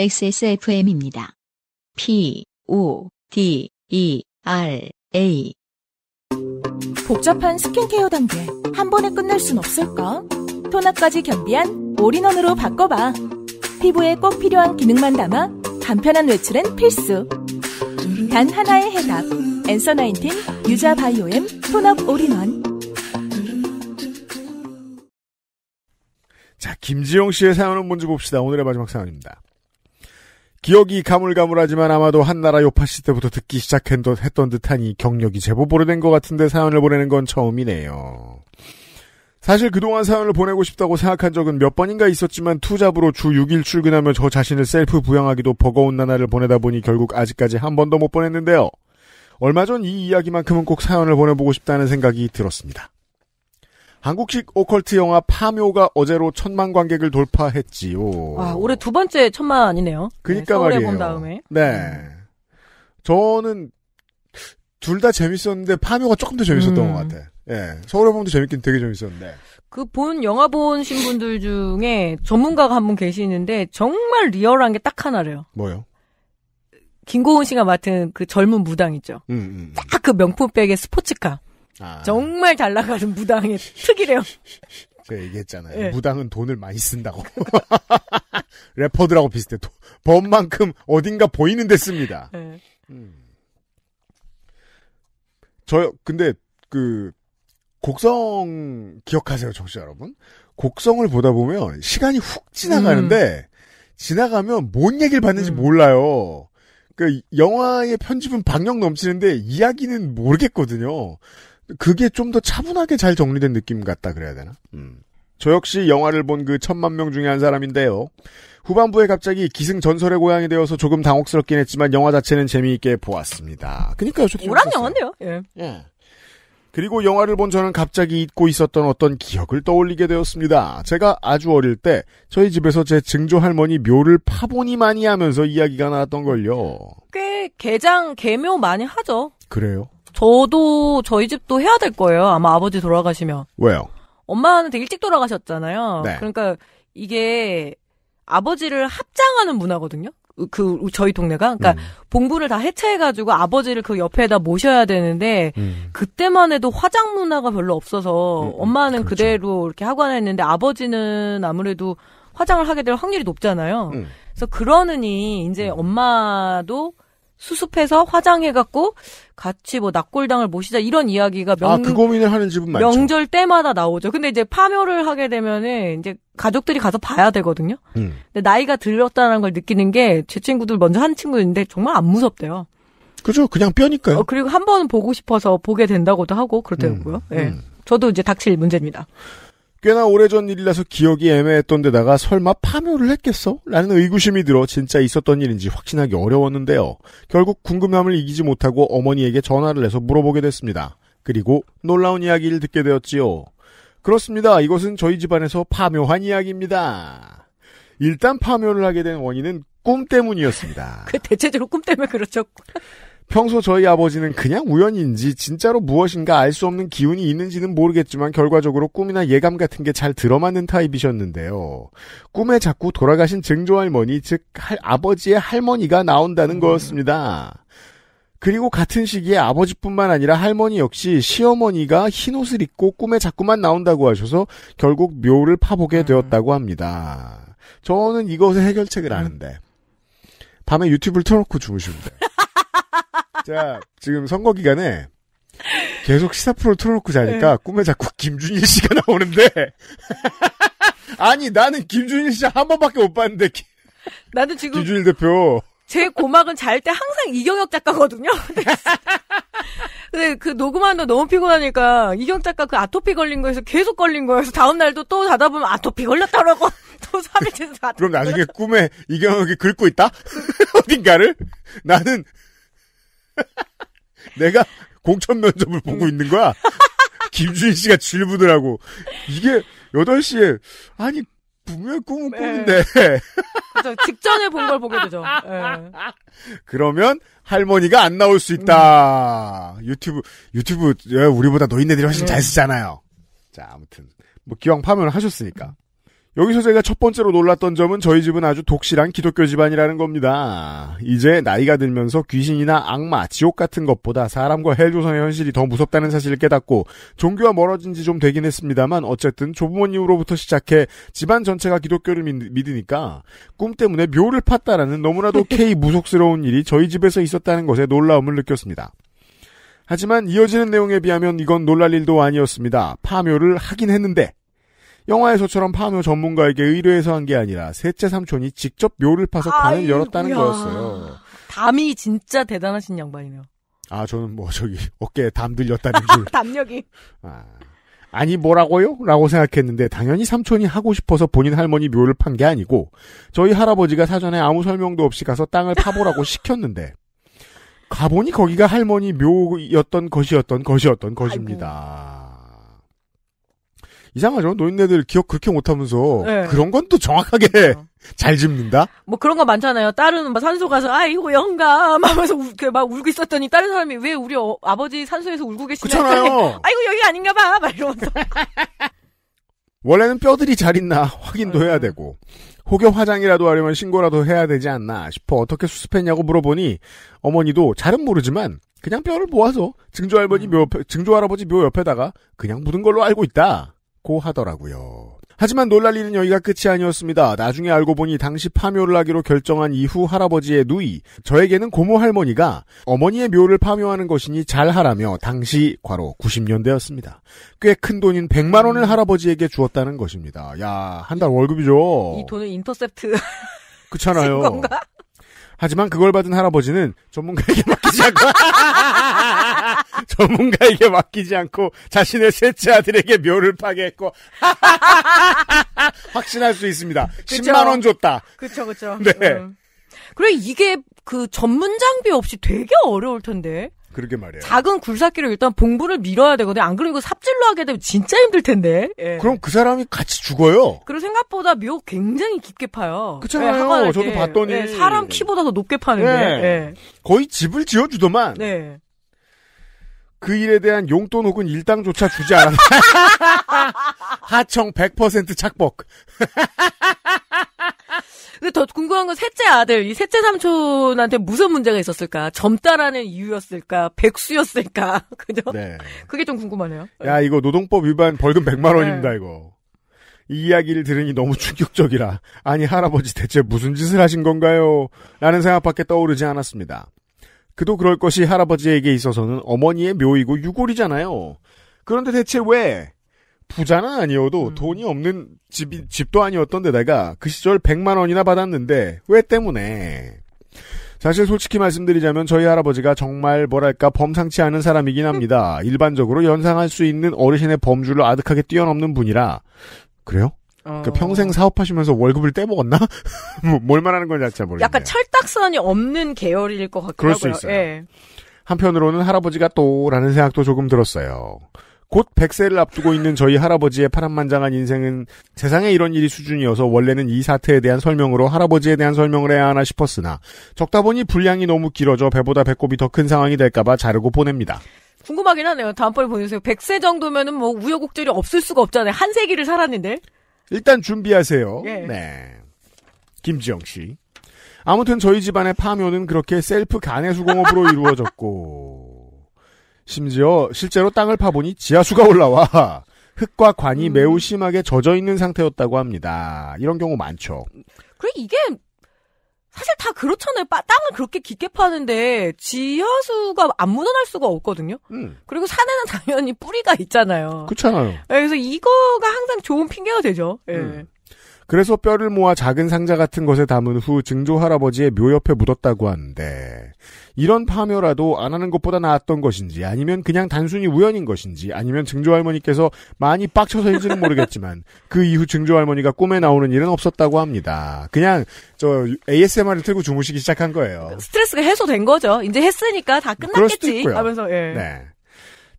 XSFM입니다. P, O, D, E, R, A. 복잡한 스킨케어 단계 한 번에 끝낼 순 없을까? 토너까지 겸비한 올인원으로 바꿔봐. 피부에 꼭 필요한 기능만 담아 간편한 외출엔 필수. 단 하나의 해답. 엔서 나인 유자 바이오엠 톤업 올인원. 자, 김지영 씨의 사연은 뭔지 봅시다. 오늘의 마지막 사연입니다. 기억이 가물가물하지만 아마도 한나라 요파시 때부터 듣기 시작했던 듯한 이 경력이 제법 오래된 것 같은데 사연을 보내는 건 처음이네요. 사실 그동안 사연을 보내고 싶다고 생각한 적은 몇 번인가 있었지만 투잡으로 주 6일 출근하며 저 자신을 셀프 부양하기도 버거운 나날을 보내다 보니 결국 아직까지 한 번도 못 보냈는데요. 얼마 전 이 이야기만큼은 꼭 사연을 보내보고 싶다는 생각이 들었습니다. 한국식 오컬트 영화 파묘가 어제로 천만 관객을 돌파했지요. 와, 아, 올해 두 번째 천만아니네요 네, 그니까 네, 말이에요. 본 다음에. 네. 음. 저는 둘 다 재밌었는데 파묘가 조금 더 재밌었던 음. 것 같아. 예. 서울의 봄도 재밌긴 되게 재밌었는데. 그 본 영화 보신 분들 중에 전문가가 한 분 계시는데 정말 리얼한 게 딱 하나래요. 뭐요? 김고은 씨가 맡은 그 젊은 무당 있죠. 음, 음. 음. 딱그 명품백의 스포츠카. 아. 정말 잘 나가는 무당의 특이래요. 제가 얘기했잖아요. 네. 무당은 돈을 많이 쓴다고. 래퍼들하고 비슷해. 범만큼 어딘가 보이는 데 씁니다. 네. 예. 음. 저, 근데, 그, 곡성, 기억하세요, 정취자 여러분? 곡성을 보다 보면 시간이 훅 지나가는데, 음. 지나가면 뭔 얘기를 봤는지 음. 몰라요. 그, 영화의 편집은 박력 넘치는데, 이야기는 모르겠거든요. 그게 좀 더 차분하게 잘 정리된 느낌 같다 그래야 되나? 음. 저 역시 영화를 본 그 천만 명 중에 한 사람인데요. 후반부에 갑자기 기승 전설의 고향이 되어서 조금 당혹스럽긴 했지만 영화 자체는 재미있게 보았습니다. 그러니까요. 저도 오란 영화인데요. 예. 예. 그리고 영화를 본 저는 갑자기 잊고 있었던 어떤 기억을 떠올리게 되었습니다. 제가 아주 어릴 때 저희 집에서 제 증조 할머니 묘를 파보니 많이 하면서 이야기가 나왔던 걸요. 꽤 개장 개묘 많이 하죠. 그래요? 저도 저희 집도 해야 될 거예요. 아마 아버지 돌아가시면. 왜요? 엄마는 되게 일찍 돌아가셨잖아요. 네. 그러니까 이게 아버지를 합장하는 문화거든요. 그 저희 동네가 그러니까 음. 봉부를 다 해체해 가지고 아버지를 그 옆에다 모셔야 되는데 음. 그때만 해도 화장 문화가 별로 없어서 음, 음. 엄마는 그렇죠. 그대로 이렇게 하고 했는데 아버지는 아무래도 화장을 하게 될 확률이 높잖아요. 음. 그래서 그러느니 이제 음. 엄마도 수습해서 화장해갖고 같이 뭐 낙골당을 모시자 이런 이야기가 아, 명, 아, 그 고민을 하는 집은 많죠. 명절 때마다 나오죠. 근데 이제 파멸을 하게 되면은 이제 가족들이 가서 봐야 되거든요. 음. 근데 나이가 들었다는 걸 느끼는 게 제 친구들 먼저 한 친구인데 정말 안 무섭대요. 그죠. 그냥 뼈니까요. 어, 그리고 한 번 보고 싶어서 보게 된다고도 하고 그렇더라고요. 음, 예. 음. 예. 저도 이제 닥칠 문제입니다. 꽤나 오래전 일이라서 기억이 애매했던 데다가 설마 파묘를 했겠어? 라는 의구심이 들어 진짜 있었던 일인지 확신하기 어려웠는데요. 결국 궁금함을 이기지 못하고 어머니에게 전화를 해서 물어보게 됐습니다. 그리고 놀라운 이야기를 듣게 되었지요. 그렇습니다. 이것은 저희 집안에서 파묘한 이야기입니다. 일단 파묘를 하게 된 원인은 꿈 때문이었습니다. 그 대체적으로 꿈 때문에 그렇죠. 평소 저희 아버지는 그냥 우연인지 진짜로 무엇인가 알 수 없는 기운이 있는지는 모르겠지만 결과적으로 꿈이나 예감 같은 게 잘 들어맞는 타입이셨는데요. 꿈에 자꾸 돌아가신 증조할머니, 즉 할, 아버지의 할머니가 나온다는 음. 거였습니다. 그리고 같은 시기에 아버지뿐만 아니라 할머니 역시 시어머니가 흰 옷을 입고 꿈에 자꾸만 나온다고 하셔서 결국 묘를 파보게 음. 되었다고 합니다. 저는 이것의 해결책을 음. 아는데 밤에 유튜브를 틀어놓고 주무시면 돼요. 자, 지금 선거 기간에 계속 시사 프로 를 틀어놓고 자니까 네. 꿈에 자꾸 김준일 씨가 나오는데 아니 나는 김준일 씨 한 번밖에 못 봤는데 나는 지금 김준일 대표 제 고막은 잘 때 항상 이경혁 작가거든요. 근데 그 녹음하는데 너무 피곤하니까 이경 작가 그 아토피 걸린 거에서 계속 걸린 거에서 다음 날도 또 자다 보면 아토피 걸렸다라고 또 3일째에서 그럼 나중에 꿈에 이경혁이 긁고 있다? 어딘가를? 나는 내가 공천 면접을 보고 있는 거야. 김주인 씨가 질부더라고. 이게 8시에 아니 분명 꿈은 네. 꿈인데그 그렇죠. 직전에 본 걸 보게 되죠. 에. 네. 그러면 할머니가 안 나올 수 있다. 음. 유튜브 유튜브 예, 우리보다 노인네들이 훨씬 네. 잘 쓰잖아요. 자 아무튼 뭐 기왕 파면을 하셨으니까. 여기서 제가 첫 번째로 놀랐던 점은 저희 집은 아주 독실한 기독교 집안이라는 겁니다. 이제 나이가 들면서 귀신이나 악마, 지옥 같은 것보다 사람과 헬조선의 현실이 더 무섭다는 사실을 깨닫고 종교와 멀어진 지 좀 되긴 했습니다만 어쨌든 조부모님으로부터 시작해 집안 전체가 기독교를 믿, 으니까꿈 때문에 묘를 팠다라는 너무나도 K 무속스러운 일이 저희 집에서 있었다는 것에 놀라움을 느꼈습니다. 하지만 이어지는 내용에 비하면 이건 놀랄 일도 아니었습니다. 파묘를 하긴 했는데 영화에서처럼 파묘 전문가에게 의뢰해서 한 게 아니라 셋째 삼촌이 직접 묘를 파서 관을 열었다는 거였어요. 담이 진짜 대단하신 양반이네요. 아, 저는 뭐 저기 어깨에 담 들렸다는 줄. 담력이. 아. 아니 뭐라고요? 라고 생각했는데 당연히 삼촌이 하고 싶어서 본인 할머니 묘를 판 게 아니고 저희 할아버지가 사전에 아무 설명도 없이 가서 땅을 파보라고 시켰는데 가보니 거기가 할머니 묘였던 것이었던 것이었던 것입니다. 아이고. 이상하죠. 노인네들 기억 그렇게 못하면서 네. 그런 건 또 정확하게 그렇죠. 잘 짚는다. 뭐 그런 거 많잖아요. 딸은 막 산소 가서 아이거 영감 하면서 우, 그 막 울고 있었더니 다른 사람이 왜 우리 어, 아버지 산소에서 울고 계시냐 아이고 여기 아닌가 봐. 막 이러면서. 원래는 뼈들이 잘 있나 확인도 네. 해야 되고 혹여 화장이라도 하려면 신고라도 해야 되지 않나 싶어 어떻게 수습했냐고 물어보니 어머니도 잘은 모르지만 그냥 뼈를 모아서 증조 할머니 묘 증조 할아버지 묘 옆에다가 그냥 묻은 걸로 알고 있다. 고 하더라고요. 하지만 놀랄 일은 여기가 끝이 아니었습니다. 나중에 알고 보니 당시 파묘를 하기로 결정한 이후 할아버지의 누이, 저에게는 고모 할머니가 어머니의 묘를 파묘하는 것이니 잘 하라며 당시 과로 90년대였습니다. 꽤 큰 돈인 100만 원을 음. 할아버지에게 주었다는 것입니다. 야, 한 달 월급이죠. 이 돈을 인터셉트 그렇잖아요. 하지만 그걸 받은 할아버지는 전문가에게 맡기지 않고 전문가에게 맡기지 않고 자신의 셋째 아들에게 묘를 파괴했고 확신할 수 있습니다. 10만 원 줬다. 그렇죠, 그렇죠. 네. 음. 그래 이게 그 전문 장비 없이 되게 어려울 텐데. 그러게 말이에 작은 굴삭기로 일단 봉분을 밀어야 되거든요. 안 그러면 이거 삽질로 하게 되면 진짜 힘들 텐데. 예. 그럼 그 사람이 같이 죽어요. 그리고 생각보다 묘 굉장히 깊게 파요. 그렇잖아요. 예, 저도 봤더니 예, 사람 키보다 더 높게 파는데 네. 예. 거의 집을 지어주더만. 네. 그 일에 대한 용돈 혹은 일당조차 주지 않았다. 하청 100% 착복. 근데 더 궁금한 건 셋째 아들, 이 셋째 삼촌한테 무슨 문제가 있었을까? 젊다라는 이유였을까? 백수였을까? 그죠? 네. 그게 좀 궁금하네요. 네. 야, 이거 노동법 위반 벌금 100만 원입니다, 네. 이거. 이 이야기를 들으니 너무 충격적이라 아니 할아버지 대체 무슨 짓을 하신 건가요? 라는 생각밖에 떠오르지 않았습니다. 그도 그럴 것이 할아버지에게 있어서는 어머니의 묘이고 유골이잖아요. 그런데 대체 왜 부자는 아니어도 음. 돈이 없는 집이, 집도 아니었던데 다가그 시절 100만 원이나 받았는데 왜 때문에 사실 솔직히 말씀드리자면 저희 할아버지가 정말 뭐랄까 범상치 않은 사람이긴 합니다. 일반적으로 연상할 수 있는 어르신의 범주를 아득하게 뛰어넘는 분이라 그래요? 그러니까 평생 사업하시면서 월급을 떼먹었나? 뭐, 뭘 말하는 건지 잘 모르겠네요. 약간 철딱선이 없는 계열일 것 같기도 고요 그럴 수 있어요. 예. 한편으로는 할아버지가 또라는 생각도 조금 들었어요. 곧 100세를 앞두고 있는 저희 할아버지의 파란만장한 인생은 세상에 이런 일이 수준이어서 원래는 이 사태에 대한 설명으로 할아버지에 대한 설명을 해야 하나 싶었으나 적다 보니 분량이 너무 길어져 배보다 배꼽이 더 큰 상황이 될까봐 자르고 보냅니다. 궁금하긴 하네요. 다음번에 보내주세요. 100세 정도면은 뭐 우여곡절이 없을 수가 없잖아요. 한 세기를 살았는데. 일단 준비하세요. 예. 네. 김지영 씨. 아무튼 저희 집안의 파묘는 그렇게 셀프 간의 수공업으로 이루어졌고 심지어 실제로 땅을 파보니 지하수가 올라와 흙과 관이 음. 매우 심하게 젖어 있는 상태였다고 합니다. 이런 경우 많죠. 그래 이게 사실 다 그렇잖아요. 땅을 그렇게 깊게 파는데 지하수가 안 묻어날 수가 없거든요. 음. 그리고 산에는 당연히 뿌리가 있잖아요. 그렇잖아요. 예, 그래서 이거가 항상 좋은 핑계가 되죠. 예. 음. 그래서 뼈를 모아 작은 상자 같은 것에 담은 후 증조 할아버지의 묘 옆에 묻었다고 하는데 이런 파묘라도 안 하는 것보다 나았던 것인지 아니면 그냥 단순히 우연인 것인지 아니면 증조할머니께서 많이 빡쳐서인지는 모르겠지만 그 이후 증조할머니가 꿈에 나오는 일은 없었다고 합니다. 그냥 저 ASMR을 틀고 주무시기 시작한 거예요. 스트레스가 해소된 거죠. 이제 했으니까 다 끝났겠지 하면서 예. 네.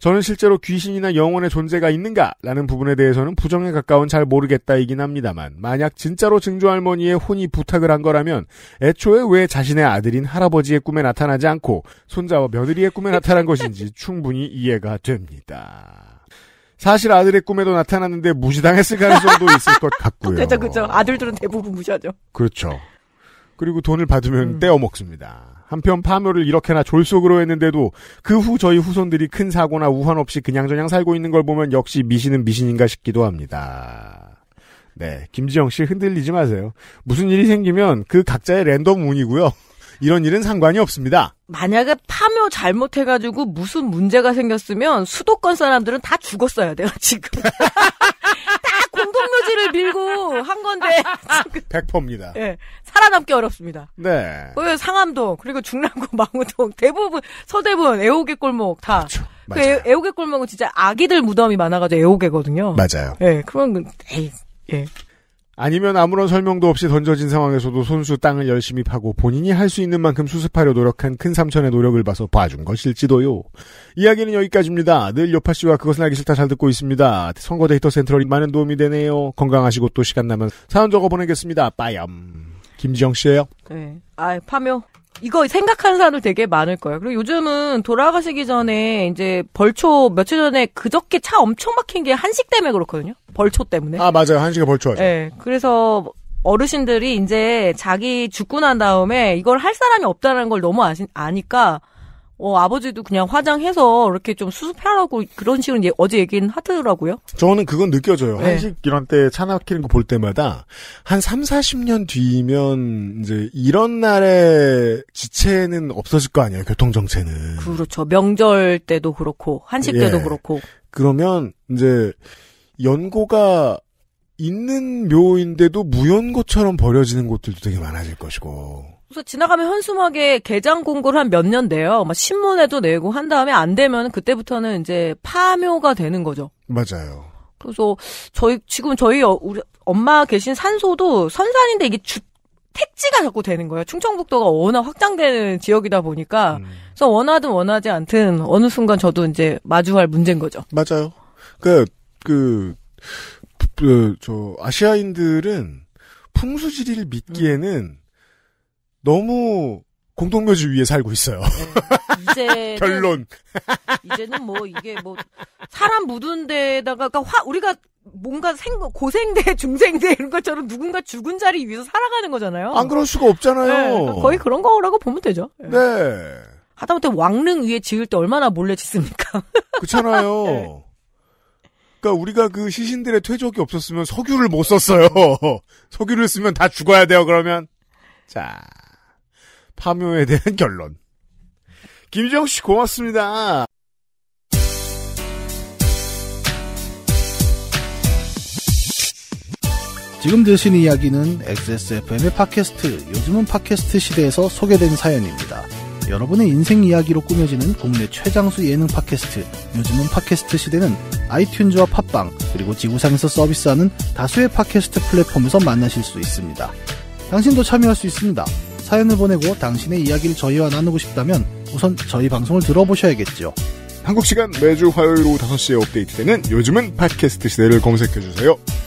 저는 실제로 귀신이나 영혼의 존재가 있는가라는 부분에 대해서는 부정에 가까운 잘 모르겠다이긴 합니다만 만약 진짜로 증조할머니의 혼이 부탁을 한 거라면 애초에 왜 자신의 아들인 할아버지의 꿈에 나타나지 않고 손자와 며느리의 꿈에 나타난 것인지 충분히 이해가 됩니다. 사실 아들의 꿈에도 나타났는데 무시당했을 가능성도 있을 것 같고요. 그렇죠, 그렇죠. 아들들은 대부분 무시하죠. 그렇죠. 그리고 돈을 받으면 음. 떼어먹습니다. 한편 파묘를 이렇게나 졸속으로 했는데도 그 후 저희 후손들이 큰 사고나 우환 없이 그냥저냥 살고 있는 걸 보면 역시 미신은 미신인가 싶기도 합니다. 네, 김지영 씨 흔들리지 마세요. 무슨 일이 생기면 그 각자의 랜덤 운이고요. 이런 일은 상관이 없습니다. 만약에 파묘 잘못해가지고 무슨 문제가 생겼으면 수도권 사람들은 다 죽었어야 돼요, 지금. 의지를 빌고 한 건데. 백퍼입니다 예. 살아남기 어렵습니다. 네. 그 상암동, 그리고 중랑구, 망우동, 대부분, 서대문, 애호개 골목 다. 그렇죠. 그 애, 애호개 골목은 진짜 아기들 무덤이 많아가지고 애호개거든요. 맞아요. 예, 그러면, 에이, 예. 아니면 아무런 설명도 없이 던져진 상황에서도 손수 땅을 열심히 파고 본인이 할 수 있는 만큼 수습하려 노력한 큰 삼천의 노력을 봐서 봐준 것일지도요. 이야기는 여기까지입니다. 늘 요파 씨와 그것은 알기 싫다 잘 듣고 있습니다. 선거 데이터 센트럴이 많은 도움이 되네요. 건강하시고 또 시간 나면 사연 적어 보내겠습니다. 빠염. 김지영 씨예요. 네. 아, 파묘. 이거 생각하는 사람들 되게 많을 거예요. 그리고 요즘은 돌아가시기 전에 이제 벌초 며칠 전에 그저께 차 엄청 막힌 게 한식 때문에 그렇거든요. 벌초 때문에. 아 맞아요. 한식에 벌초죠 네. 그래서 어르신들이 이제 자기 죽고 난 다음에 이걸 할 사람이 없다는 걸 너무 아시, 아니까 어, 아버지도 그냥 화장해서 이렇게 좀 수습하라고 그런 식으로 이제 어제 얘기는 하더라고요. 저는 그건 느껴져요. 네. 한식 이런 때 차나키는 거 볼 때마다 한 3, 40년 뒤면 이제 이런 날에 지체는 없어질 거 아니에요. 교통정체는. 그렇죠. 명절 때도 그렇고, 한식 때도 예. 그렇고. 그러면 이제 연고가 있는 묘인데도 무연고처럼 버려지는 곳들도 되게 많아질 것이고. 그래서 지나가면 현수막에 개장 공고를 한 몇년 돼요. 막 신문에도 내고 한 다음에 안 되면 그때부터는 이제 파묘가 되는 거죠. 맞아요. 그래서 저희 지금 저희 어, 우리 엄마 계신 산소도 선산인데 이게 주 택지가 자꾸 되는 거예요. 충청북도가 워낙 확장되는 지역이다 보니까 음. 그래서 원하든 원하지 않든 어느 순간 저도 이제 마주할 문제인 거죠. 맞아요. 그그 그, 그, 아시아인들은 풍수지리를 믿기에는 음. 너무 공동묘지 위에 살고 있어요. 음, 이제 결론. 이제는 뭐 이게 뭐 사람 묻은 데다가 그러니까 우리가 뭔가 생 고생대 중생대 이런 것처럼 누군가 죽은 자리 위에서 살아가는 거잖아요. 안 그럴 수가 없잖아요. 네, 그러니까 거의 그런 거라고 보면 되죠. 네. 네. 하다못해 왕릉 위에 지을 때 얼마나 몰래 짓습니까? 그렇잖아요. 네. 그러니까 우리가 그 시신들의 퇴적이 없었으면 석유를 못 썼어요. 석유를 쓰면 다 죽어야 돼요. 그러면 자. 파묘에 대한 결론. 김지영 씨 고맙습니다. 지금 드신 이야기는 XSFM의 팟캐스트, 요즘은 팟캐스트 시대에서 소개된 사연입니다. 여러분의 인생 이야기로 꾸며지는 국내 최장수 예능 팟캐스트, 요즘은 팟캐스트 시대는 아이튠즈와 팟빵, 그리고 지구상에서 서비스하는 다수의 팟캐스트 플랫폼에서 만나실 수 있습니다. 당신도 참여할 수 있습니다. 사연을 보내고 당신의 이야기를 저희와 나누고 싶다면 우선 저희 방송을 들어보셔야겠죠. 한국 시간 매주 화요일 오후 5시에 업데이트되는 요즘은 팟캐스트 시대를 검색해주세요.